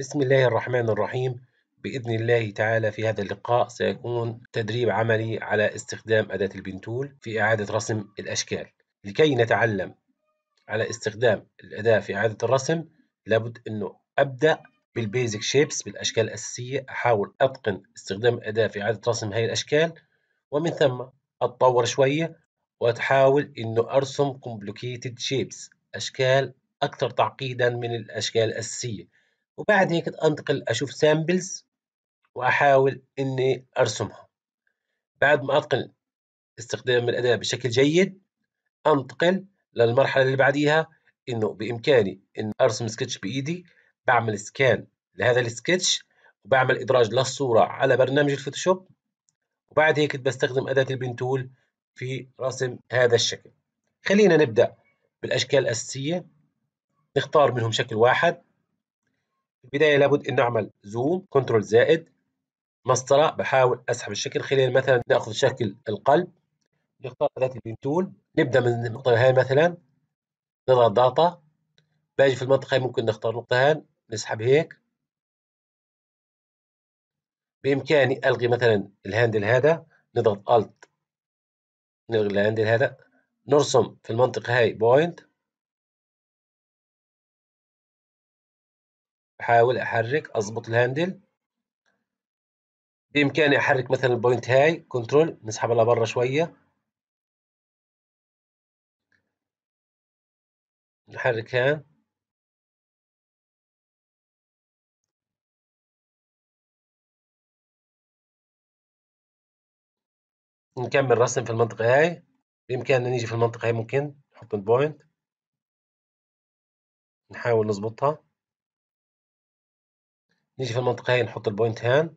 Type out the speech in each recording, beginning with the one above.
بسم الله الرحمن الرحيم بإذن الله تعالى في هذا اللقاء سيكون تدريب عملي على استخدام أداة البنتول في إعادة رسم الأشكال لكي نتعلم على استخدام الأداة في إعادة الرسم لابد أنه أبدأ بالبيزك شيبس بالأشكال الأساسية أحاول أتقن استخدام الأداة في إعادة رسم هاي الأشكال ومن ثم أتطور شوية وأتحاول أنه أرسم complicated shapes أشكال أكثر تعقيدا من الأشكال الأساسية وبعد هيك انتقل اشوف سامبلز واحاول اني ارسمها بعد ما اتقن استخدام الاداة بشكل جيد انتقل للمرحلة اللي بعديها انه بامكاني ان ارسم سكتش بايدي بعمل سكان لهذا السكتش وبعمل ادراج للصورة على برنامج الفوتوشوب وبعد هيك بستخدم اداة البنتول في رسم هذا الشكل خلينا نبدأ بالاشكال الاساسية نختار منهم شكل واحد في البداية لابد أن نعمل زوم كنترول زائد مسطرة بحاول أسحب الشكل خلال مثلا نأخذ شكل القلب نختار أداة البين تول نبدأ من النقطة هاي مثلا نضغط ضغطة باجي في المنطقة هاي ممكن نختار نقطة هان نسحب هيك بإمكاني ألغي مثلا الهاندل هذا نضغط ألت نلغي الهاندل هذا نرسم في المنطقة هاي بوينت احاول احرك اظبط الهاندل بامكاني احرك مثلا البوينت هاي كنترول نسحبها لبرا شويه نحرك هان نكمل رسم في المنطقة هاي بإمكاننا نيجي في المنطقة هاي ممكن نحط البوينت نحاول نظبطها نيجي في المنطقة هاي نحط البوينت هان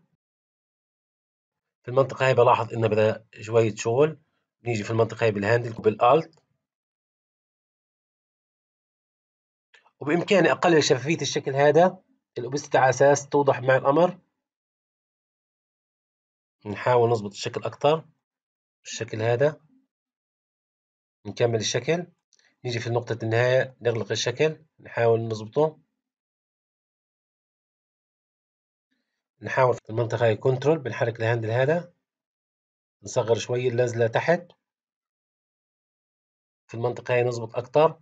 في المنطقة هاي بلاحظ إنه بدأ شوية شغل نيجي في المنطقة هاي بالهاندل وبالألت وبإمكاني أقلل شفافية الشكل هذا الأوبستي على أساس توضح مع الأمر نحاول نظبط الشكل أكتر الشكل هذا نكمل الشكل نيجي في نقطة النهاية نغلق الشكل نحاول نظبطه نحاول في المنطقة هاي كنترول بنحرك الهاندل هذا نصغر شوية اللزلة تحت في المنطقة هاي نظبط أكتر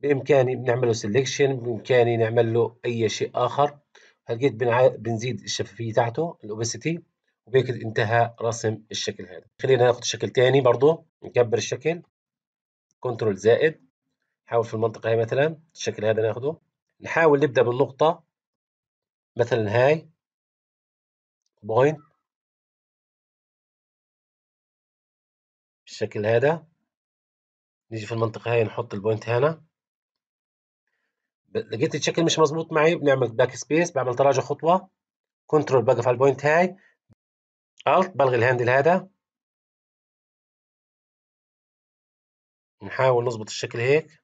بإمكاني بنعمله سيلكشن بإمكاني نعمل له أي شيء آخر هلقيت بنزيد الشفافية تاعته الأوبسيتي وبهيك انتهى رسم الشكل هذا خلينا ناخذ شكل تاني برضه نكبر الشكل كنترول زائد نحاول في المنطقة هاي مثلا الشكل هذا ناخده نحاول نبدأ بالنقطة مثلا هاي بوينت بالشكل هذا نيجي في المنطقة هاي نحط البوينت هنا لقيت الشكل مش مظبوط معي بنعمل باك سبيس بعمل تراجع خطوة كنترول بقف على البوينت هاي الت بلغي الهاندل هذا نحاول نظبط الشكل هيك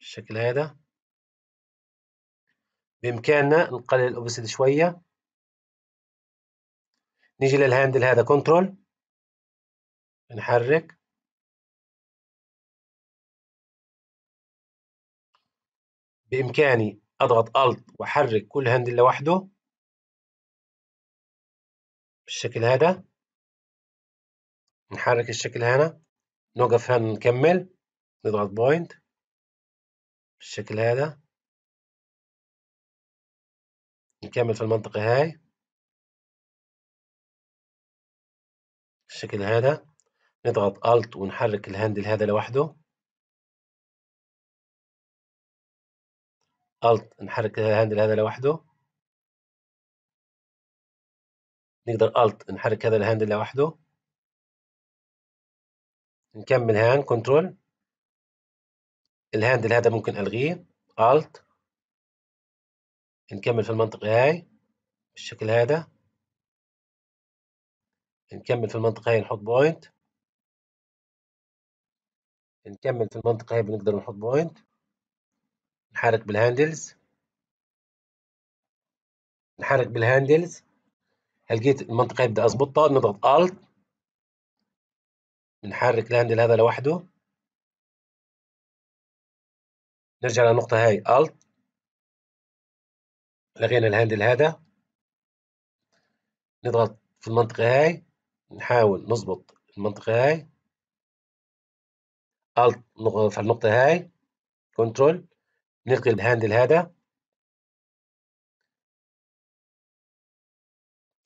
الشكل هذا بإمكاننا نقلل الاوبسيد شوية نيجي للهاندل هذا كنترول نحرك بإمكاني أضغط ألت وأحرك كل هاندل لوحده بالشكل هذا نحرك الشكل هنا نوقف هنا نكمل نضغط بوينت بالشكل هذا نكمل في المنطقة هاي بالشكل هذا نضغط Alt ونحرك الهاندل هذا لوحده Alt نحرك الهاندل هذا لوحده نقدر Alt نحرك هذا الهاندل لوحده نكمل هان كنترول الهاندل هذا ممكن ألغيه Alt نكمل في المنطقة هاي بالشكل هذا نكمل في المنطقة هاي نحط بوينت نكمل في المنطقة هاي بنقدر نحط بوينت نحرك بالهاندلز نحرك بالهاندلز هلقيت المنطقة هاي بدي أظبطها نضغط الت نحرك الهاندل هذا لوحده نرجع للنقطة هاي الت لغينا الهاندل هذا نضغط في المنطقة هاي نحاول نظبط المنطقة هاي الت نضغط على النقطة هاي كنترول نلغي الهاندل هذا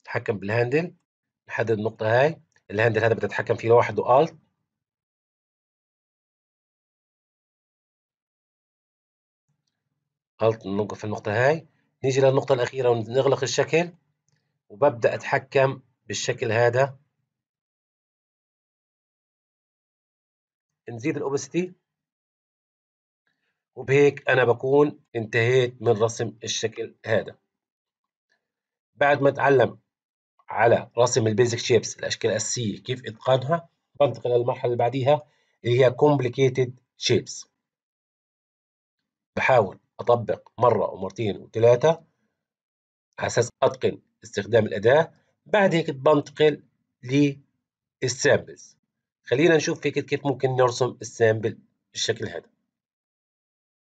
نتحكم بالهاندل نحدد النقطة هاي الهاندل هذا بتتحكم فيه لوحده الت الت نوقف النقطة هاي نيجي للنقطة الأخيرة ونغلق الشكل وببدأ أتحكم بالشكل هذا نزيد الأوبستي وبهيك أنا بكون انتهيت من رسم الشكل هذا بعد ما أتعلم على رسم البيزك شيبس الأشكال الأساسية كيف إتقانها بنتقل للمرحلة اللي بعديها اللي هي complicated shapes بحاول أطبق مرة ومرتين وثلاثة على أساس أتقن استخدام الأداة بعد هيك بنتقل للسامبلز خلينا نشوف هيك كيف ممكن نرسم السامبل بالشكل هذا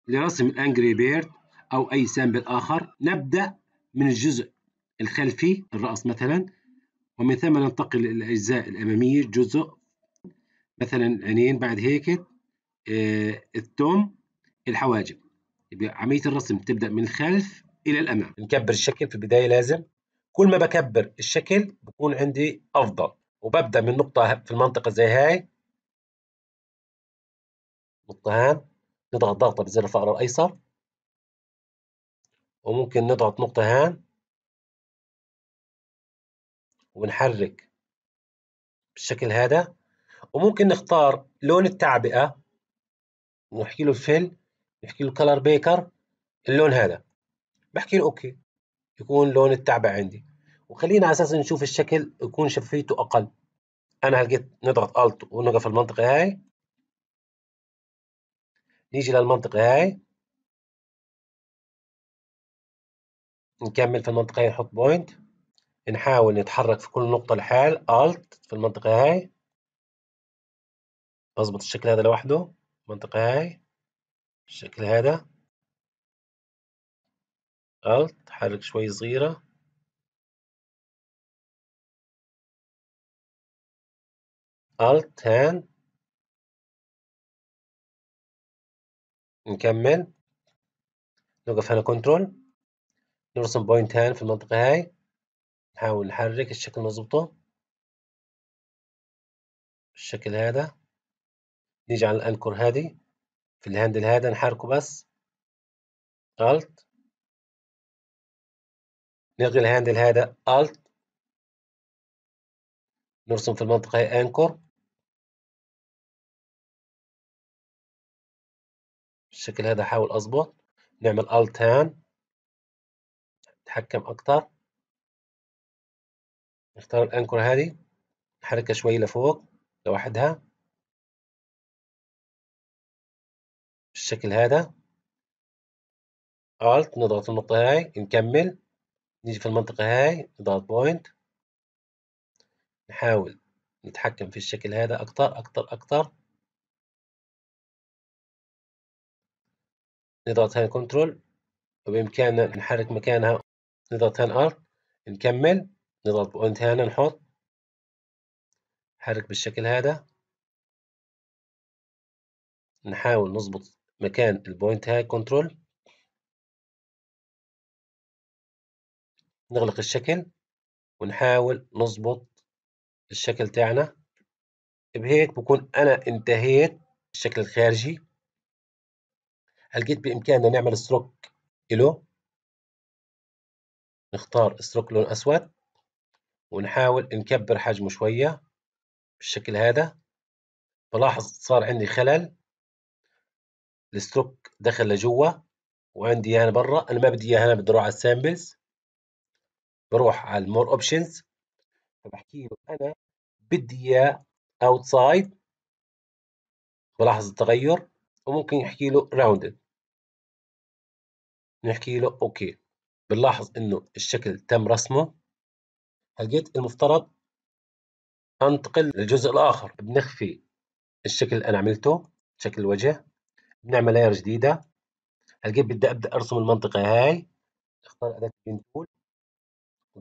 لرسم الانجري بيرد أو أي سامبل آخر نبدأ من الجزء الخلفي الرأس مثلا ومن ثم ننتقل للأجزاء الأمامية جزء مثلا العينين بعد هيك آه التوم الحواجب يبقى عمليه الرسم تبدا من الخلف الى الامام نكبر الشكل في البدايه لازم كل ما بكبر الشكل بكون عندي افضل وببدا من نقطه في المنطقه زي هاي نقطه هان نضغط ضغطه بزر الفأر الايسر وممكن نضغط نقطه هان ونحرك بالشكل هذا وممكن نختار لون التعبئه ونحكي له فل بحكي له كلر بيكر اللون هذا بحكي له اوكي يكون لون التعبع عندي وخلينا على اساس نشوف الشكل يكون شفافيته اقل انا هلقيت نضغط الت ونقف المنطقه هاي نيجي للمنطقه هاي نكمل في المنطقه هاي نحط بوينت نحاول نتحرك في كل نقطه لحال الت في المنطقه هاي اظبط الشكل هذا لوحده المنطقه هاي بالشكل هذا غلط حرك شوي صغيرة Alt هان نكمل نوقف هنا كنترول نرسم بوينت هان في المنطقة هاي نحاول نحرك الشكل نظبطه بالشكل هذا نيجي على الأنكر هذه في الهاندل هذا نحركه بس الت نلغي الهاندل هذا الت نرسم في المنطقة هي انكور بالشكل هذا حاول اظبط نعمل الت هان نتحكم اكتر نختار الانكور هذه نحركها شوية لفوق لوحدها بالشكل هذا Alt نضغط النقطة هاي نكمل نيجي في المنطقة هاي نضغط بوينت نحاول نتحكم في الشكل هذا أكتر أكتر أكتر نضغط هاي كنترول وبإمكاننا نحرك مكانها نضغط هاي Alt نكمل نضغط بوينت هنا نحط نحرك بالشكل هذا نحاول نظبط مكان البوينت هاي كنترول نغلق الشكل ونحاول نظبط الشكل تاعنا بهيك بكون انا انتهيت الشكل الخارجي هلقيت بامكاننا نعمل ستروك له نختار ستروك لون اسود ونحاول نكبر حجمه شويه بالشكل هذا بلاحظ صار عندي خلل الستوك دخل لجوا وعندي اياها برا انا ما بدي اياها انا بدي اروح على السامبلز بروح على المور اوبشنز فبحكي له انا بدي اياه اوتسايد بلاحظ التغير وممكن يحكي له راوندد نحكي له اوكي بنلاحظ انه الشكل تم رسمه هلقيت المفترض انتقل للجزء الاخر بنخفي الشكل اللي انا عملته شكل الوجه بنعمل لاير جديده هتجيب بدي ابدا ارسم المنطقه هاي نختار اداه البين تول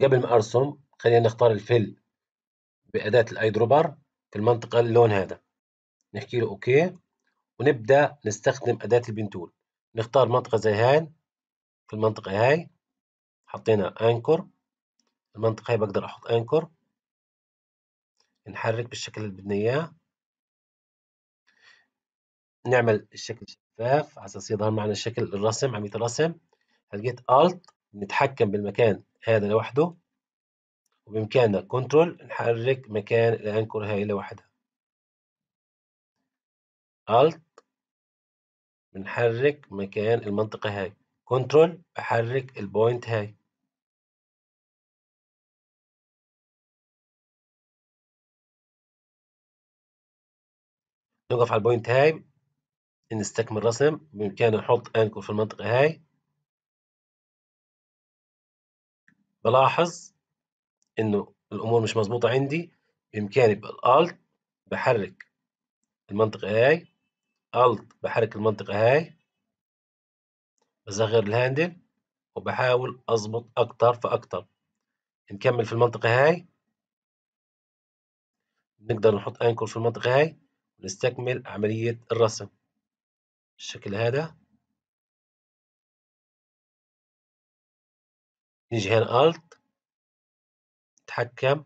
قبل ما ارسم خلينا نختار الفل باداه الاي دروبر في المنطقه اللون هذا نحكي له اوكي ونبدا نستخدم اداه البين تول نختار منطقه زي هاي في المنطقه هاي حطينا انكر المنطقه هاي بقدر احط انكر نحرك بالشكل اللي بدنا اياه نعمل الشكل شفاف على اساس يظهر معنا شكل الرسم عمليه الرسم هلقيت الت نتحكم بالمكان هذا لوحده وبامكاننا كنترول نحرك مكان الانكر هاي لوحدها الت بنحرك مكان المنطقه هاي كنترول بحرك البوينت هاي نوقف على البوينت هاي نستكمل رسم بإمكاني نحط انكل في المنطقة هاي بلاحظ إنه الأمور مش مظبوطة عندي بإمكاني بالألت بحرك المنطقة هاي ألت بحرك المنطقة هاي بصغر الهاندل وبحاول أظبط أكتر فأكتر نكمل في المنطقة هاي نقدر نحط انكل في المنطقة هاي ونستكمل عملية الرسم بالشكل هذا نجي هنا الت نتحكم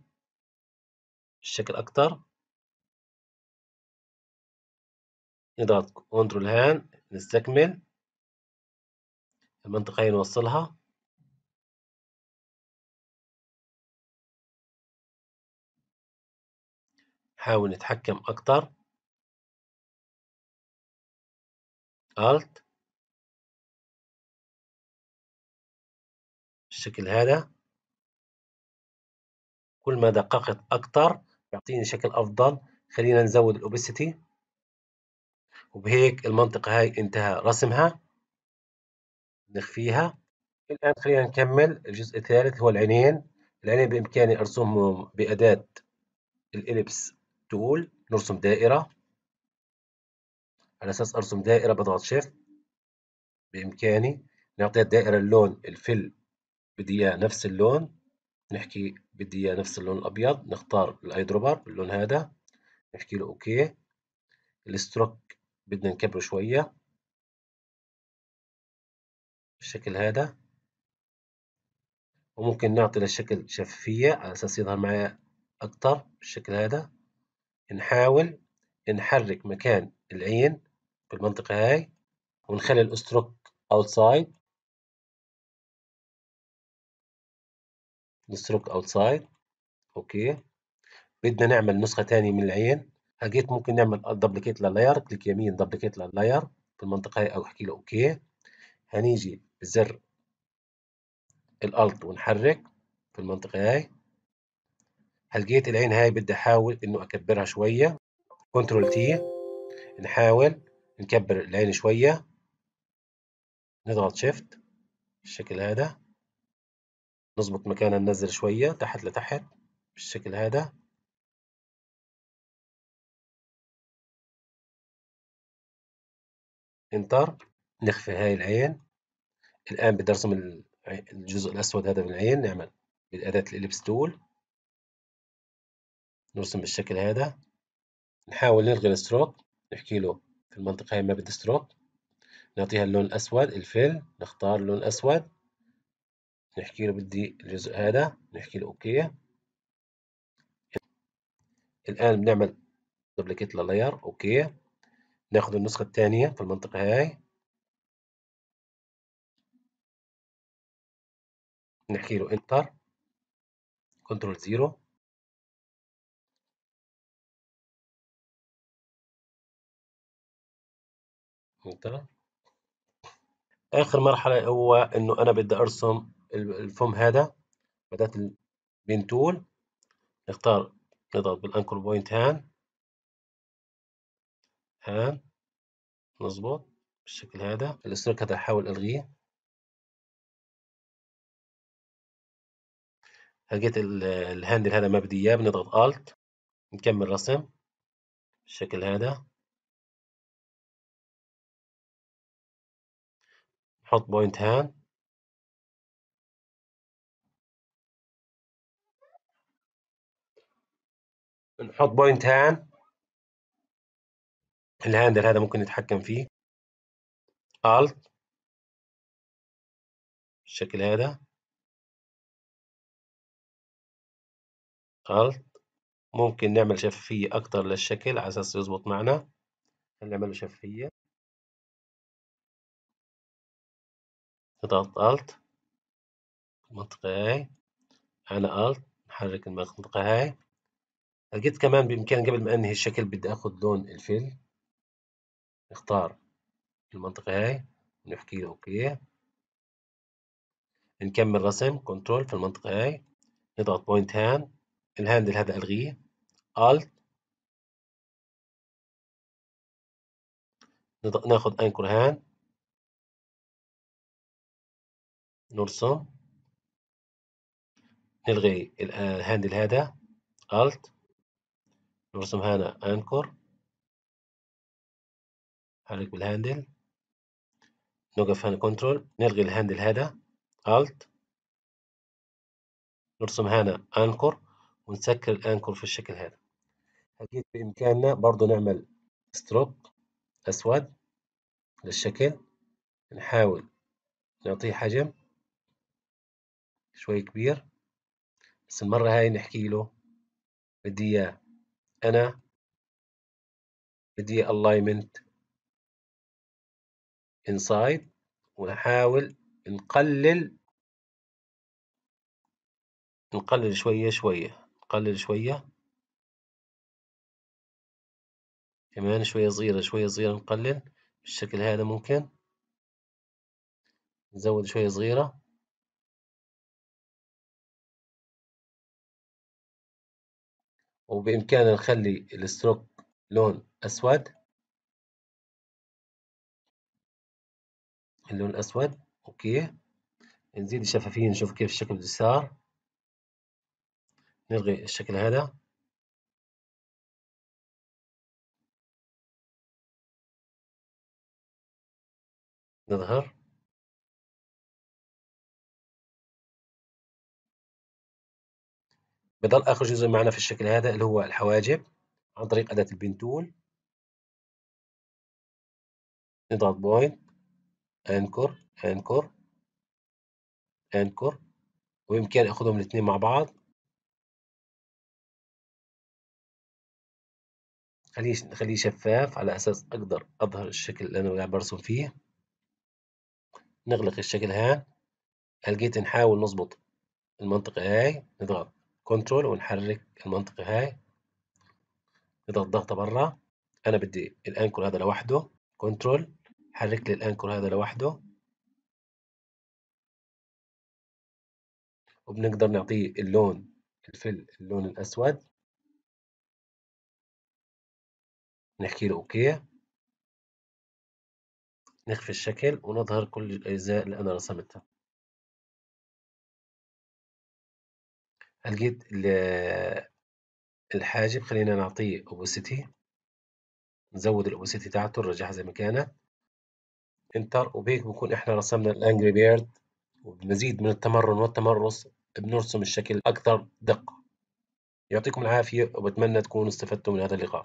بالشكل اكثر نضغط كنترول هان نستكمل المنطقة هي نوصلها نحاول نتحكم اكثر الت بالشكل هذا كل ما دققت أكثر يعطيني شكل افضل خلينا نزود الاوبسيتي وبهيك المنطقه هاي انتهى رسمها نخفيها الان خلينا نكمل الجزء الثالث هو العينين العينين بامكاني ارسمهم باداه الاليبس تول نرسم دائره على اساس ارسم دائره بضغط شيفت بامكاني نعطي الدائره اللون الفل بدي اياه نفس اللون نحكي بدي اياه نفس اللون الابيض نختار الايدروبر باللون هذا نحكي له اوكي الستروك بدنا نكبره شويه بالشكل هذا وممكن نعطي للشكل شفافية على أساس يظهر معي أكتر بالشكل هذا نحاول نحرك مكان العين بالمنطقة هاي ونخلي الاستروك اوتسايد الاستروك اوتسايد اوكي بدنا نعمل نسخة تانية من العين هجيت ممكن نعمل دبليكيت للاير كليك يمين دبليكيت للاير بالمنطقة هاي او احكي له اوكي هنيجي بزر الالت ونحرك في المنطقة هاي هلقيت العين هاي بدي احاول انه اكبرها شوية كنترول تي نحاول نكبر العين شوية نضغط شيفت بالشكل هذا نظبط مكانها ننزل شوية تحت لتحت بالشكل هذا انتر نخفي هاي العين الآن بدي أرسم الجزء الأسود هذا من العين نعمل بأداة الإليبس تول نرسم بالشكل هذا نحاول نلغي الستروك نحكي له المنطقة هي ما بدي ستروك نعطيها اللون الأسود الفيل نختار اللون الأسود نحكي له بدي الجزء هذا نحكي له أوكي الآن بنعمل دوبليكيت للاير أوكي ناخذ النسخة الثانية في المنطقة هاي نحكي له انتر كنترول زيرو تمام اخر مرحله هو انه انا بدي ارسم الفم هذا بدات البين تول نختار نضغط بالانكل بوينت هان هان نظبط بالشكل هذا الاسترك هذا احاول الغيه لقيت الهاندل هذا ما بدي اياه بنضغط الت نكمل رسم بالشكل هذا حط بوينت هان نحط بوينت هان الهاندل هذا ممكن نتحكم فيه الت بالشكل هذا الت ممكن نعمل شفافية اكثر للشكل على أساس يظبط معنا نعمل شفافية تضغط الت المنطقة هاي على الت نحرك المنطقة هاي لقيت كمان بإمكاني قبل ما أنهي الشكل بدي أخذ لون الفيل نختار المنطقة هاي نحكي له أوكي نكمل رسم كنترول في المنطقة هاي نضغط بوينت هاند الهاندل هذا ألغيه الت ناخذ انكر Hand نرسم نلغي الهاندل آه، هذا الت نرسم هنا انكور حرك بالهاندل نوقف هنا كنترول نلغي الهاندل هذا الت نرسم هنا انكور ونسكر الانكور في الشكل هذا اكيد بامكاننا برضو نعمل ستروك اسود للشكل نحاول نعطيه حجم شوي كبير بس المرة هاي نحكي له بدي إياه أنا بدي alignment inside ونحاول نقلل نقلل شوية شوية نقلل شوية كمان شوية صغيرة شوية صغيرة نقلل بالشكل هذا ممكن نزود شوية صغيرة وبإمكاننا نخلي الستروك لون أسود اللون أسود أوكي نزيد الشفافية نشوف كيف الشكل بده صار نلغي الشكل هذا نظهر يظل آخر جزء معنا في الشكل هذا اللي هو الحواجب عن طريق أداة البنتول نضغط بوينت أنكر أنكر أنكر وبإمكاني أخذهم الاثنين مع بعض خليه خليه شفاف على أساس أقدر أظهر الشكل اللي أنا قاعد برسم فيه نغلق الشكل هذا لقيت نحاول نظبط المنطقة هاي نضغط كنترول ونحرك المنطقة هاي نضغط ضغطة برا أنا بدي الأنكل هذا لوحده كنترول حرك لي الأنكل هذا لوحده وبنقدر نعطيه اللون الفل اللون الأسود نحكي له أوكي نخفي الشكل ونظهر كل الأجزاء اللي أنا رسمتها لقيت ال- الحاجب خلينا نعطيه اوبوسيتي نزود الاوبوسيتي بتاعته نرجعها زي ما كانت انتر وبهيك بكون احنا رسمنا الانجري بيرد وبمزيد من التمرن والتمرس بنرسم الشكل اكثر دقة يعطيكم العافية وبتمنى تكونوا استفدتوا من هذا اللقاء